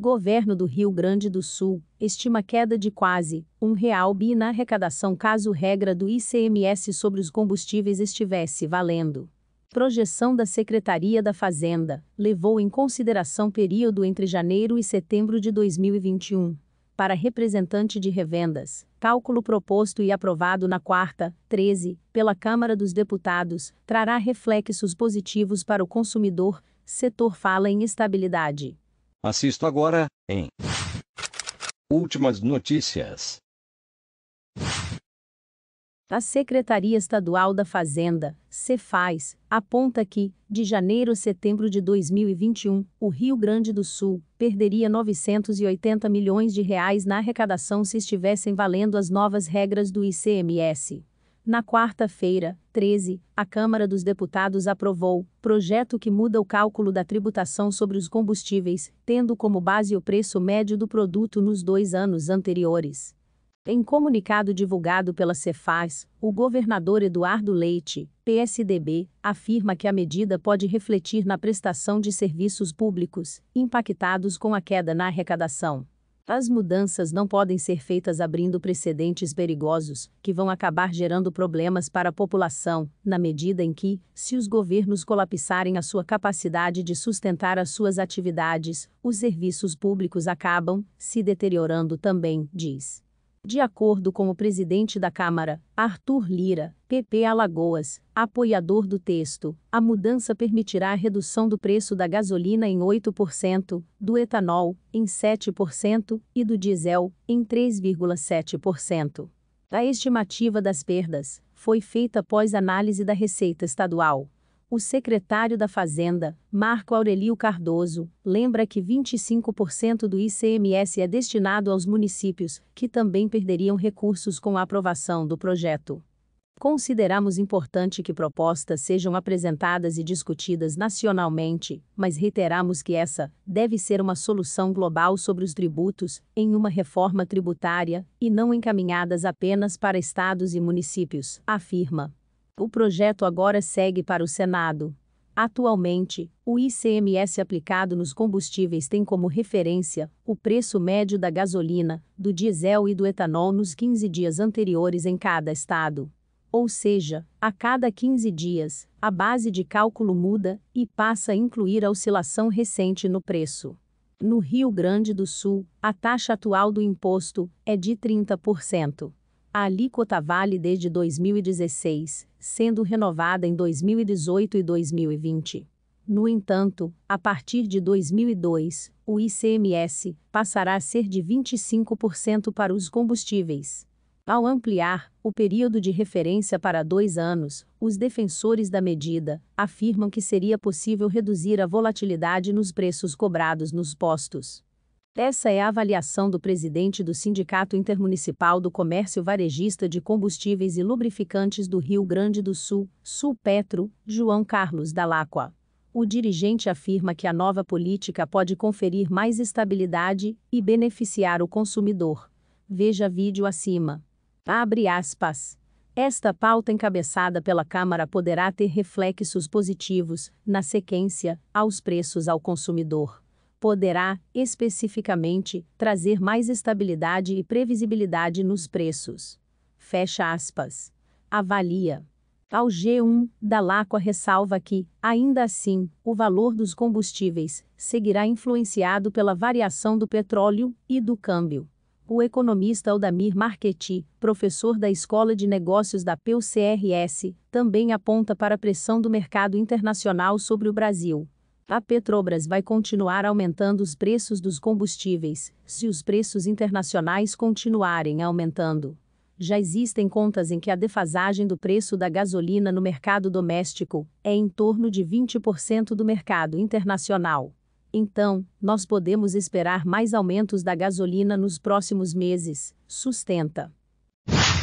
Governo do Rio Grande do Sul estima queda de quase um real bi na arrecadação caso regra do ICMS sobre os combustíveis estivesse valendo. Projeção da Secretaria da Fazenda levou em consideração período entre janeiro e setembro de 2021 para representante de revendas, cálculo proposto e aprovado na quarta, 13, pela Câmara dos Deputados, trará reflexos positivos para o consumidor. Setor fala em estabilidade. Assisto agora, em Últimas notícias. A Secretaria Estadual da Fazenda, Cefaz, aponta que, de janeiro a setembro de 2021, o Rio Grande do Sul perderia 980 milhões de reais na arrecadação se estivessem valendo as novas regras do ICMS. Na quarta-feira, 13, a Câmara dos Deputados aprovou projeto que muda o cálculo da tributação sobre os combustíveis, tendo como base o preço médio do produto nos dois anos anteriores. Em comunicado divulgado pela Cefaz, o governador Eduardo Leite, PSDB, afirma que a medida pode refletir na prestação de serviços públicos, impactados com a queda na arrecadação. As mudanças não podem ser feitas abrindo precedentes perigosos, que vão acabar gerando problemas para a população, na medida em que, se os governos colapsarem a sua capacidade de sustentar as suas atividades, os serviços públicos acabam se deteriorando também, diz. De acordo com o presidente da Câmara, Arthur Lira, PP Alagoas, apoiador do texto, a mudança permitirá a redução do preço da gasolina em 8%, do etanol, em 7% e do diesel, em 3,7%. A estimativa das perdas foi feita após análise da Receita Estadual. O secretário da Fazenda, Marco Aurelio Cardoso, lembra que 25% do ICMS é destinado aos municípios, que também perderiam recursos com a aprovação do projeto. Consideramos importante que propostas sejam apresentadas e discutidas nacionalmente, mas reiteramos que essa deve ser uma solução global sobre os tributos, em uma reforma tributária, e não encaminhadas apenas para estados e municípios, afirma. O projeto agora segue para o Senado. Atualmente, o ICMS aplicado nos combustíveis tem como referência o preço médio da gasolina, do diesel e do etanol nos 15 dias anteriores em cada estado. Ou seja, a cada 15 dias, a base de cálculo muda e passa a incluir a oscilação recente no preço. No Rio Grande do Sul, a taxa atual do imposto é de 30%. A alíquota vale desde 2016, sendo renovada em 2018 e 2020. No entanto, a partir de 2002, o ICMS passará a ser de 25% para os combustíveis. Ao ampliar o período de referência para dois anos, os defensores da medida afirmam que seria possível reduzir a volatilidade nos preços cobrados nos postos. Essa é a avaliação do presidente do Sindicato Intermunicipal do Comércio Varejista de Combustíveis e Lubrificantes do Rio Grande do Sul, Sul Petro, João Carlos Dalacqua. O dirigente afirma que a nova política pode conferir mais estabilidade e beneficiar o consumidor. Veja vídeo acima. Abre aspas. Esta pauta encabeçada pela Câmara poderá ter reflexos positivos, na sequência, aos preços ao consumidor poderá, especificamente, trazer mais estabilidade e previsibilidade nos preços. Fecha aspas. Avalia. Ao G1, Dalacqua ressalva que, ainda assim, o valor dos combustíveis seguirá influenciado pela variação do petróleo e do câmbio. O economista Aldamir Marchetti, professor da Escola de Negócios da PUCRS, também aponta para a pressão do mercado internacional sobre o Brasil. A Petrobras vai continuar aumentando os preços dos combustíveis, se os preços internacionais continuarem aumentando. Já existem contas em que a defasagem do preço da gasolina no mercado doméstico é em torno de 20% do mercado internacional. Então, nós podemos esperar mais aumentos da gasolina nos próximos meses, sustenta